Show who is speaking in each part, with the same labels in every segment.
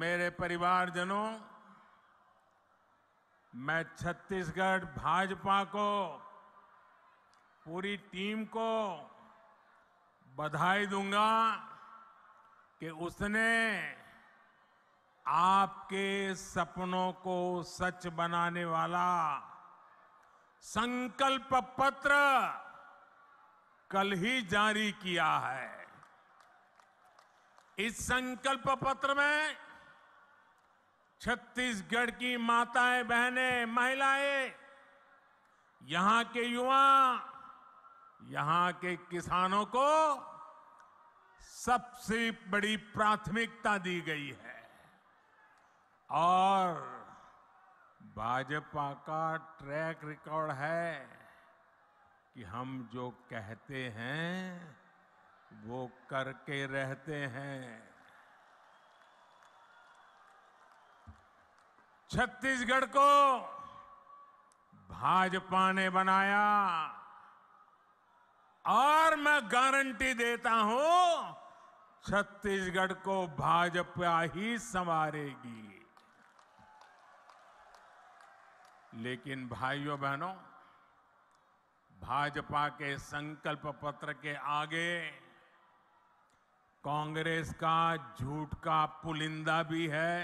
Speaker 1: मेरे परिवारजनों मैं छत्तीसगढ़ भाजपा को पूरी टीम को बधाई दूंगा कि उसने आपके सपनों को सच बनाने वाला संकल्प पत्र कल ही जारी किया है इस संकल्प पत्र में छत्तीसगढ़ की माताएं बहनें महिलाएं यहां के युवा यहां के किसानों को सबसे बड़ी प्राथमिकता दी गई है और भाजपा का ट्रैक रिकॉर्ड है कि हम जो कहते हैं वो करके रहते हैं छत्तीसगढ़ को भाजपा ने बनाया और मैं गारंटी देता हूं छत्तीसगढ़ को भाजपा ही संवारेगी लेकिन भाइयों बहनों भाजपा के संकल्प पत्र के आगे कांग्रेस का झूठ का पुलिंदा भी है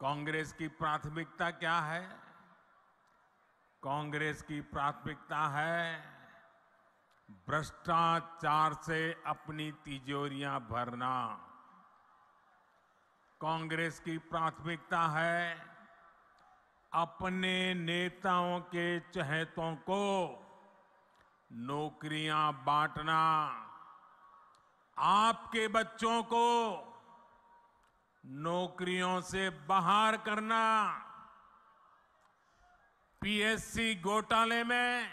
Speaker 1: कांग्रेस की प्राथमिकता क्या है कांग्रेस की प्राथमिकता है भ्रष्टाचार से अपनी तिजोरियां भरना कांग्रेस की प्राथमिकता है अपने नेताओं के चहेतों को नौकरियां बांटना आपके बच्चों को नौकरियों से बाहर करना पीएससी घोटाले में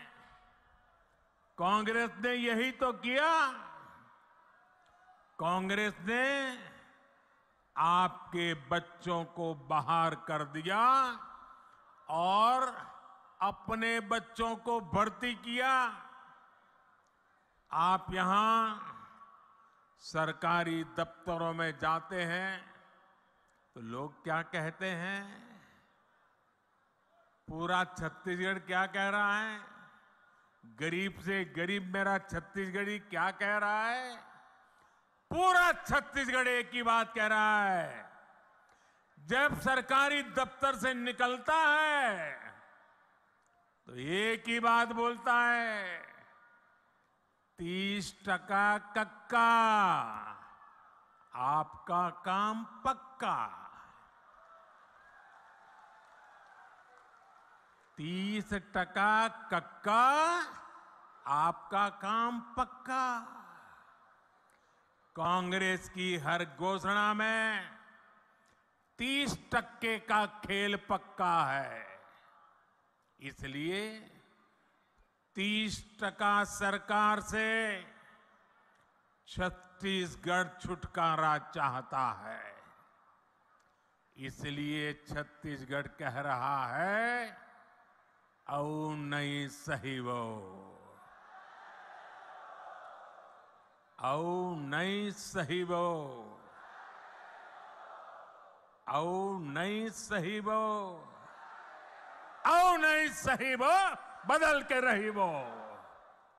Speaker 1: कांग्रेस ने यही तो किया कांग्रेस ने आपके बच्चों को बाहर कर दिया और अपने बच्चों को भर्ती किया आप यहां सरकारी दफ्तरों में जाते हैं तो लोग क्या कहते हैं पूरा छत्तीसगढ़ क्या कह रहा है गरीब से गरीब मेरा छत्तीसगढ़ी क्या कह रहा है पूरा छत्तीसगढ़ एक ही बात कह रहा है जब सरकारी दफ्तर से निकलता है तो एक ही बात बोलता है तीस टका कक्का आपका काम पक्का तीस टका कक्का आपका काम पक्का कांग्रेस की हर घोषणा में तीस टक्के का खेल पक्का है इसलिए तीस टका सरकार से छत्तीसगढ़ छुटकारा चाहता है इसलिए छत्तीसगढ़ कह रहा है औ नहीं सही वो औ नहीं सही वो औ नहीं सही वो औ नहीं सही वो बदल के रही वो